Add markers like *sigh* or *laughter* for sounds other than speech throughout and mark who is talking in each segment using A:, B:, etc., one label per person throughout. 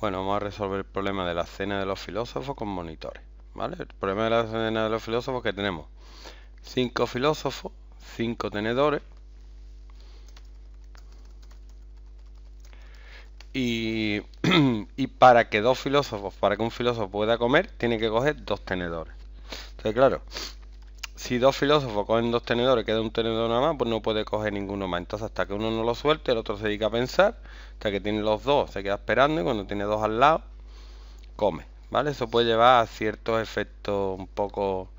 A: Bueno, vamos a resolver el problema de la cena de los filósofos con monitores. ¿Vale? El problema de la cena de los filósofos que tenemos cinco filósofos, cinco tenedores y, *clears throat* y, para que dos filósofos, para que un filósofo pueda comer, tiene que coger dos tenedores. Entonces, claro, si dos filósofos cogen dos tenedores, queda un tenedor nada más, pues no puede coger ninguno más. Entonces, hasta que uno no lo suelte, el otro se dedica a pensar, hasta que tiene los dos, se queda esperando y cuando tiene dos al lado, come. ¿Vale? Eso puede llevar a ciertos efectos un poco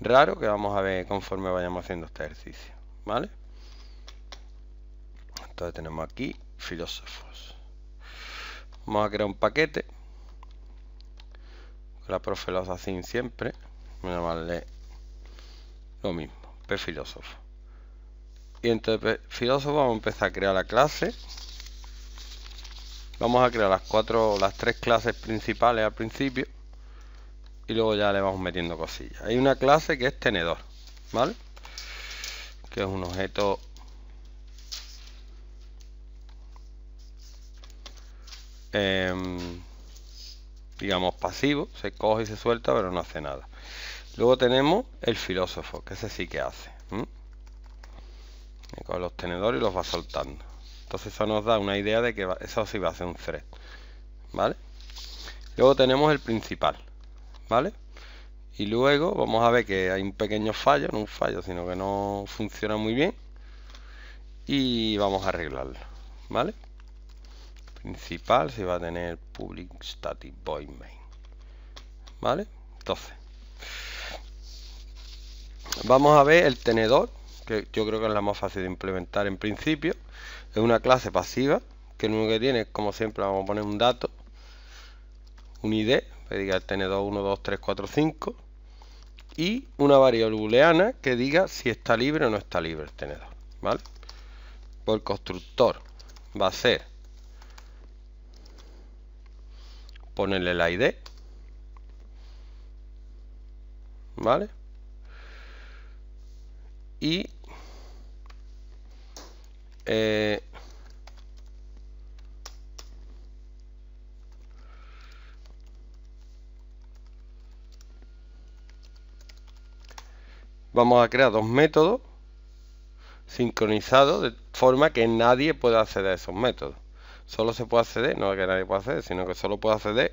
A: raros que vamos a ver conforme vayamos haciendo este ejercicio. ¿Vale? Entonces tenemos aquí filósofos. Vamos a crear un paquete. La profe lo hace siempre. Voy mismo mismo, filósofo Y entonces pues, filósofo vamos a empezar a crear la clase. Vamos a crear las cuatro, las tres clases principales al principio. Y luego ya le vamos metiendo cosillas. Hay una clase que es tenedor, ¿vale? Que es un objeto em, digamos pasivo, se coge y se suelta, pero no hace nada. Luego tenemos el filósofo, que ese sí que hace. Con los tenedores y los va soltando. Entonces eso nos da una idea de que eso sí va a ser un thread. ¿Vale? Luego tenemos el principal. ¿Vale? Y luego vamos a ver que hay un pequeño fallo, no un fallo, sino que no funciona muy bien. Y vamos a arreglarlo. ¿Vale? Principal se va a tener public static void main. ¿Vale? Entonces vamos a ver el tenedor, que yo creo que es la más fácil de implementar en principio. Es una clase pasiva, que lo único que tiene, como siempre, vamos a poner un dato, un ID, que diga el tenedor 1, 2, 3, 4, 5, y una variable booleana que diga si está libre o no está libre el tenedor, ¿vale? Por constructor va a ser ponerle la ID, ¿vale? y eh, vamos a crear dos métodos sincronizados de forma que nadie pueda acceder a esos métodos solo se puede acceder, no que nadie pueda acceder sino que solo puede acceder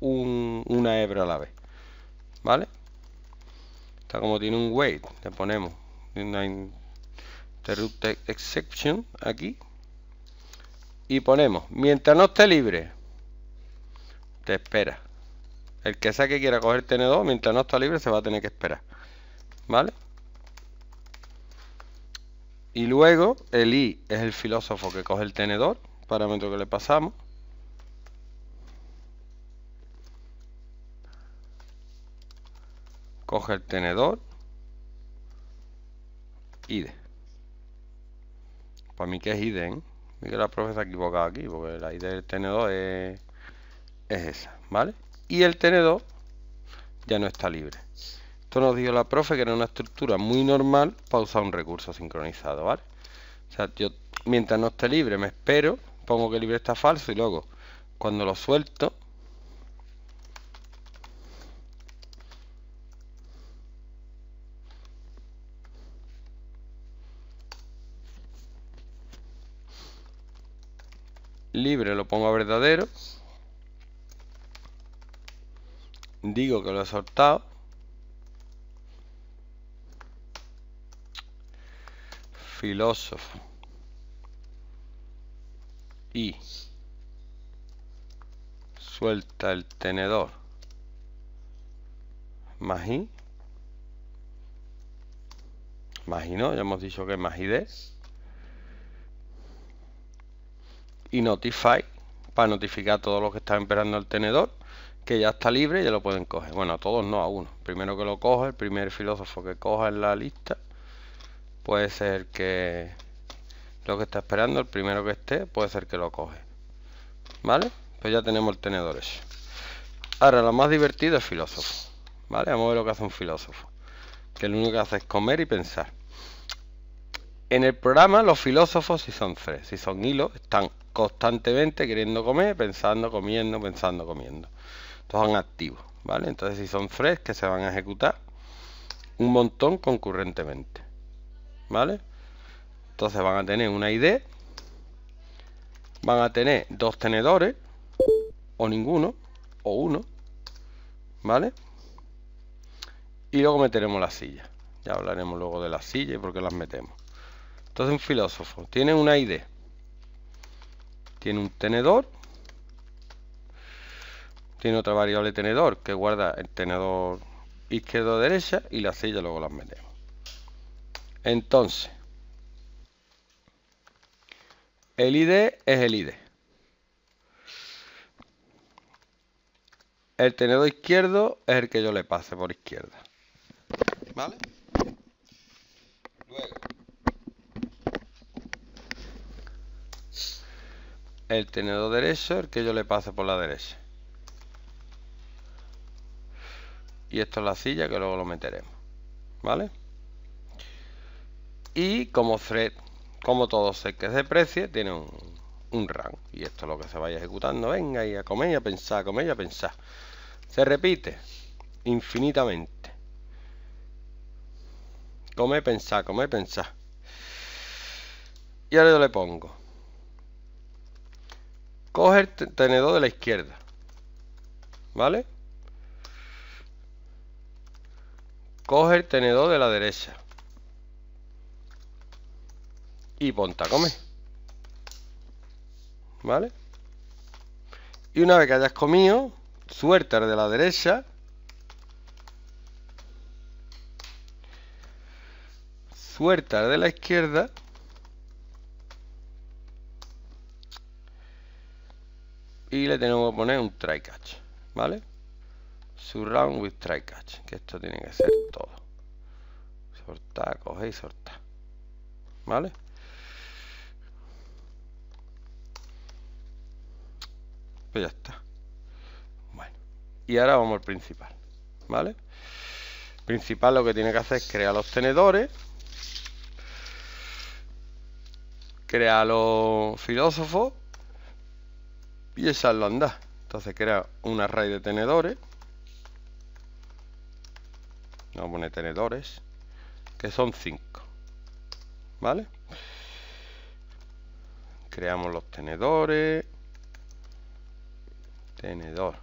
A: una hebra a la vez ¿vale? está como tiene un weight, le ponemos una interrupt exception aquí y ponemos mientras no esté libre te espera el que sea que quiera coger tenedor mientras no está libre se va a tener que esperar vale y luego el i es el filósofo que coge el tenedor parámetro que le pasamos coge el tenedor id. Para mí que es id ¿eh? que la profe se ha equivocado aquí, porque la id del tenedor es, es esa, ¿vale? Y el tenedor ya no está libre. Esto nos dio la profe que era una estructura muy normal para usar un recurso sincronizado, ¿vale? O sea, yo mientras no esté libre me espero, pongo que libre está falso y luego cuando lo suelto libre lo pongo a verdadero. Digo que lo he soltado. Filósofo. Y suelta el tenedor. Magí. ¿no? ya hemos dicho que es magidez. y Notify para notificar a todos los que están esperando el tenedor que ya está libre y ya lo pueden coger. Bueno, a todos no, a uno. Primero que lo coja, el primer filósofo que coja en la lista puede ser que lo que está esperando, el primero que esté, puede ser que lo coge. ¿Vale? Pues ya tenemos el tenedor hecho, Ahora, lo más divertido es filósofo. ¿Vale? Vamos a ver lo que hace un filósofo. Que lo único que hace es comer y pensar. En el programa, los filósofos, si son tres, si son hilos, están constantemente queriendo comer, pensando, comiendo, pensando, comiendo. Todos son activos, ¿vale? Entonces si son fresh que se van a ejecutar un montón concurrentemente, ¿vale? Entonces van a tener una ID, van a tener dos tenedores, o ninguno, o uno, ¿vale? Y luego meteremos la silla Ya hablaremos luego de la silla y por qué las metemos. Entonces un filósofo tiene una idea tiene un tenedor tiene otra variable tenedor que guarda el tenedor izquierdo derecha y la silla luego las metemos entonces el id es el id el tenedor izquierdo es el que yo le pase por izquierda vale el tenedor derecho, el que yo le paso por la derecha. Y esto es la silla que luego lo meteremos. ¿Vale? Y como como todo set que se precie, tiene un, un rank. Y esto es lo que se vaya ejecutando. Venga, y a comer y a pensar, a comer y a pensar. Se repite infinitamente. Come, pensar, come, pensar. Y ahora yo le pongo coge el tenedor de la izquierda. ¿Vale? Coge el tenedor de la derecha. Y ponta a ¿Vale? Y una vez que hayas comido, suelta el de la derecha. Suelta el de la izquierda. y le tenemos que poner un try catch, ¿vale? Surround with try catch, que esto tiene que ser todo. Sortar, coger y soltar. ¿vale? Pues ya está. Bueno, y ahora vamos al principal, ¿vale? Principal lo que tiene que hacer es crear los tenedores, crear los filósofos y lo la andar. Entonces crea un array de tenedores. Vamos a poner tenedores, que son 5. ¿Vale? Creamos los tenedores. Tenedor.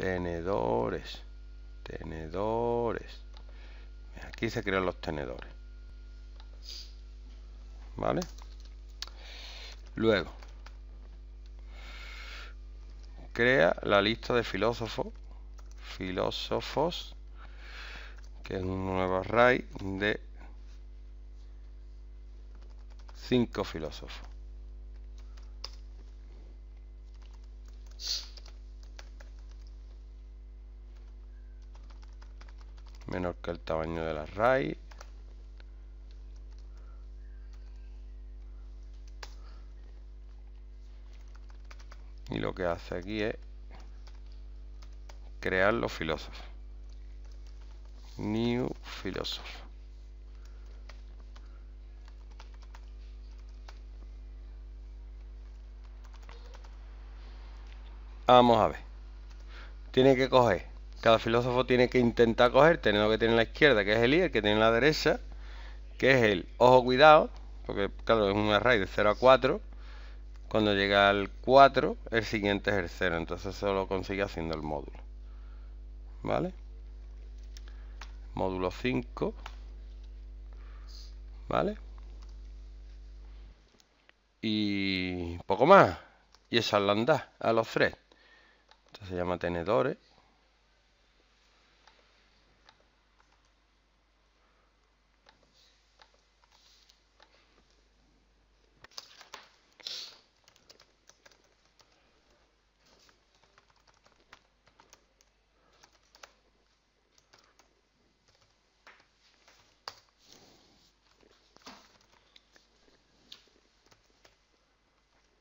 A: tenedores, tenedores. Aquí se crean los tenedores. ¿Vale? Luego, crea la lista de filósofos, filósofos, que es un nuevo array de cinco filósofos. menor que el tamaño de la raíz y lo que hace aquí es crear los filósofos new philosopher vamos a ver tiene que coger cada filósofo tiene que intentar coger, tener lo que tiene en la izquierda, que es el i, el que tiene en la derecha, que es el ojo cuidado, porque claro, es un array de 0 a 4. Cuando llega al 4, el siguiente es el 0, entonces eso lo consigue haciendo el módulo. ¿Vale? Módulo 5. ¿Vale? Y poco más. Y es la a los tres. Entonces se llama tenedores.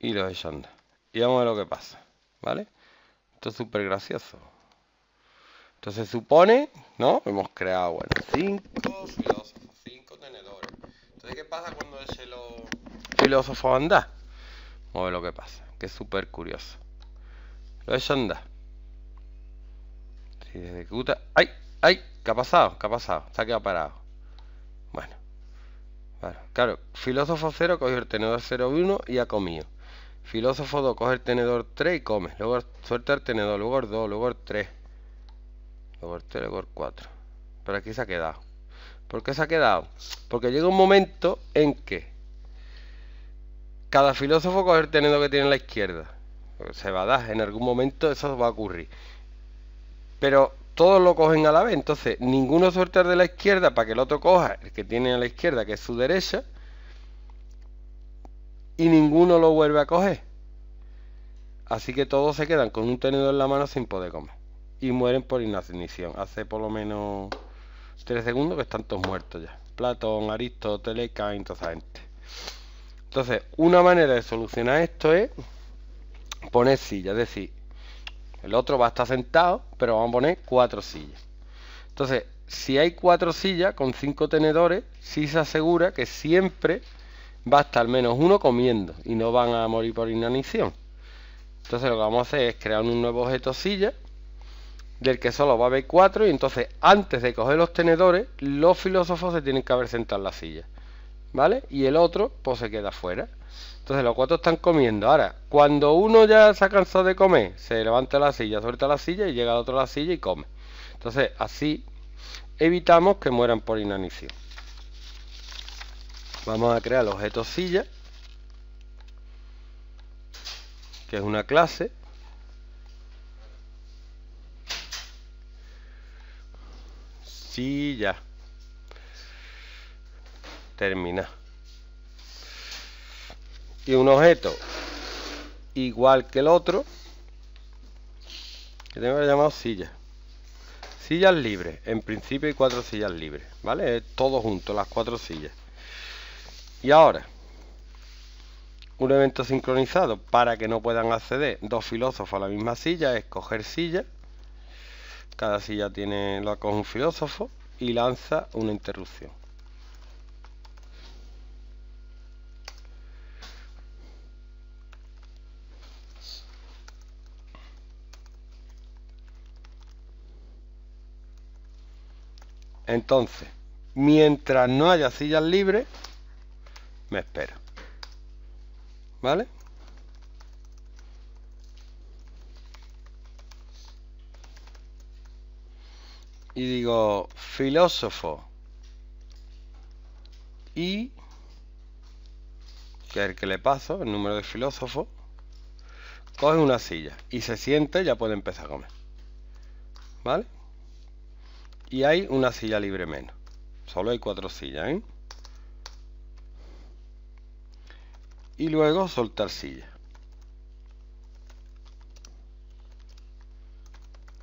A: y Y vamos a ver lo que pasa, ¿vale? Esto es súper gracioso. Entonces supone, ¿no? Hemos creado, bueno, 5 filósofos, 5 tenedores. Entonces, ¿qué pasa cuando ese lo... filósofo anda? Vamos a ver lo que pasa, que es súper curioso. Lo echa anda. Si ejecuta... ¡Ay! ¡Ay! ¿Qué ha pasado? ¿Qué ha pasado? está quedado parado. Bueno. claro, filósofo 0 cogió el tenedor 0 y 1 y ha comido. Filósofo 2, coge el tenedor 3 y come. Luego suelta el tenedor, luego el 2, luego el 3. Luego el 3, luego el 4. Pero aquí se ha quedado. ¿Por qué se ha quedado? Porque llega un momento en que cada filósofo coge el tenedor que tiene en la izquierda. Se va a dar, en algún momento eso va a ocurrir. Pero todos lo cogen a la vez, entonces ninguno suelta el de la izquierda para que el otro coja el que tiene a la izquierda, que es su derecha y ninguno lo vuelve a coger. Así que todos se quedan con un tenedor en la mano sin poder comer. Y mueren por inanición. Hace por lo menos tres segundos que están todos muertos ya. Platón, Aristóteles, y toda esa gente. Entonces, una manera de solucionar esto es poner sillas. Es decir, el otro va a estar sentado, pero vamos a poner cuatro sillas. Entonces, si hay cuatro sillas con cinco tenedores, sí se asegura que siempre basta al menos uno comiendo y no van a morir por inanición. Entonces lo que vamos a hacer es crear un nuevo objeto silla del que solo va a haber cuatro y entonces antes de coger los tenedores los filósofos se tienen que haber sentado en la silla. ¿Vale? Y el otro pues se queda fuera. Entonces los cuatro están comiendo. Ahora, cuando uno ya se ha cansado de comer, se levanta la silla, suelta la silla y llega el otro a la silla y come. Entonces así evitamos que mueran por inanición. Vamos a crear el objeto silla, que es una clase. Silla. Termina. Y un objeto igual que el otro, que tengo que llamar silla sillas libres, en principio hay cuatro sillas libres, ¿vale? Todo junto, las cuatro sillas. Y ahora, un evento sincronizado para que no puedan acceder dos filósofos a la misma silla es coger silla. Cada silla tiene la coge un filósofo y lanza una interrupción. Entonces, mientras no haya sillas libres, me espero. ¿Vale? Y digo, filósofo. Y, que es el que le paso, el número de filósofo, coge una silla y se siente, ya puede empezar a comer. ¿Vale? Y hay una silla libre menos. Solo hay cuatro sillas, ¿eh? y luego soltar silla.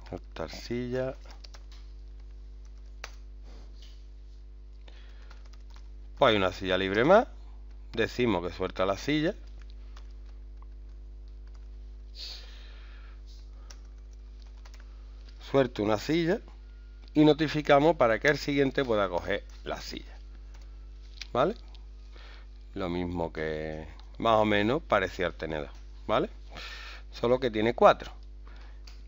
A: Soltar silla. Pues hay una silla libre más. Decimos que suelta la silla. Suelta una silla. Y notificamos para que el siguiente pueda coger la silla. ¿Vale? Lo mismo que más o menos parecía al tenedor, ¿vale? Solo que tiene cuatro.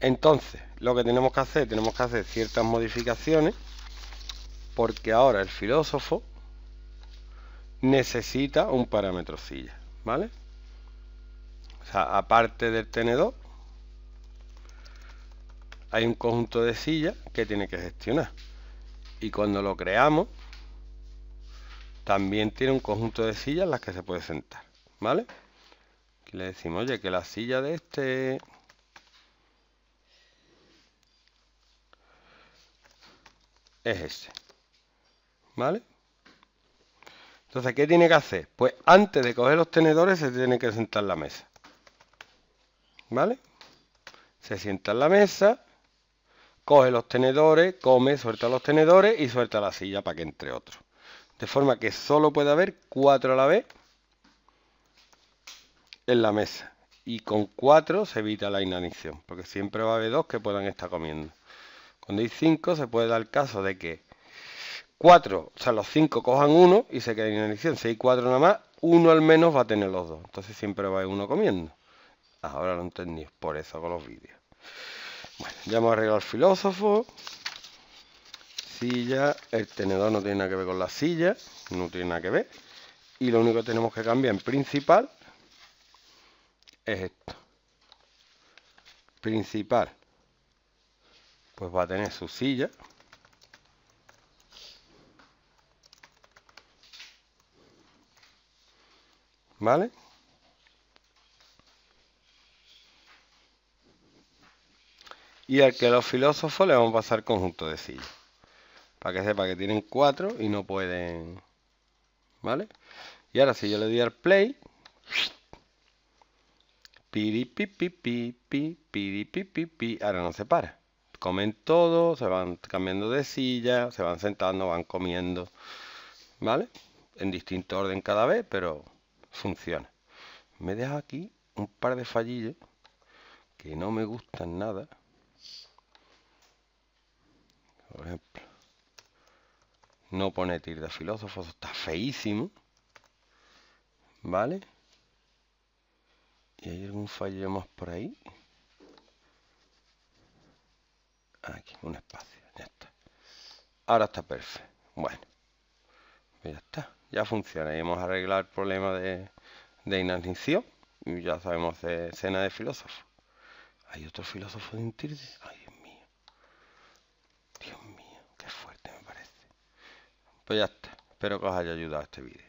A: Entonces, lo que tenemos que hacer, tenemos que hacer ciertas modificaciones, porque ahora el filósofo necesita un parámetro silla, ¿vale? O sea, aparte del tenedor, hay un conjunto de sillas que tiene que gestionar. Y cuando lo creamos, también tiene un conjunto de sillas en las que se puede sentar. ¿Vale? le decimos, oye, que la silla de este... Es este. ¿Vale? Entonces, ¿qué tiene que hacer? Pues antes de coger los tenedores se tiene que sentar la mesa. ¿Vale? Se sienta en la mesa, coge los tenedores, come, suelta los tenedores y suelta la silla para que entre otros. De forma que solo puede haber cuatro a la vez en la mesa. Y con cuatro se evita la inanición, porque siempre va a haber dos que puedan estar comiendo. Cuando hay cinco se puede dar el caso de que cuatro, o sea, los cinco cojan uno y se quede en inanición. Si hay cuatro nada más, uno al menos va a tener los dos. Entonces siempre va a haber uno comiendo. Ahora lo entendí, por eso con los vídeos. Bueno, ya hemos arreglado el filósofo. Silla, el tenedor no tiene nada que ver con la silla, no tiene nada que ver. Y lo único que tenemos que cambiar en principal es esto. Principal. Pues va a tener su silla. ¿Vale? Y al que los filósofos le vamos a pasar conjunto de sillas. Para que sepa que tienen cuatro y no pueden... ¿Vale? Y ahora si yo le doy al play pi pi Ahora no se para. Comen todo, se van cambiando de silla, se van sentando, van comiendo. ¿Vale? En distinto orden cada vez, pero funciona. Me deja aquí un par de fallillos que no me gustan nada. Por ejemplo, no pone tir de filósofos, está feísimo. ¿Vale? ¿Y hay algún fallo más por ahí? Aquí, un espacio, ya está. Ahora está perfecto. Bueno, pues ya está, ya funciona. Y hemos arreglado el problema de, de Y ya sabemos de escena de filósofo. ¿Hay otro filósofo de Intirde? Ay, Dios mío. Dios mío, qué fuerte me parece. Pues ya está. Espero que os haya ayudado este vídeo.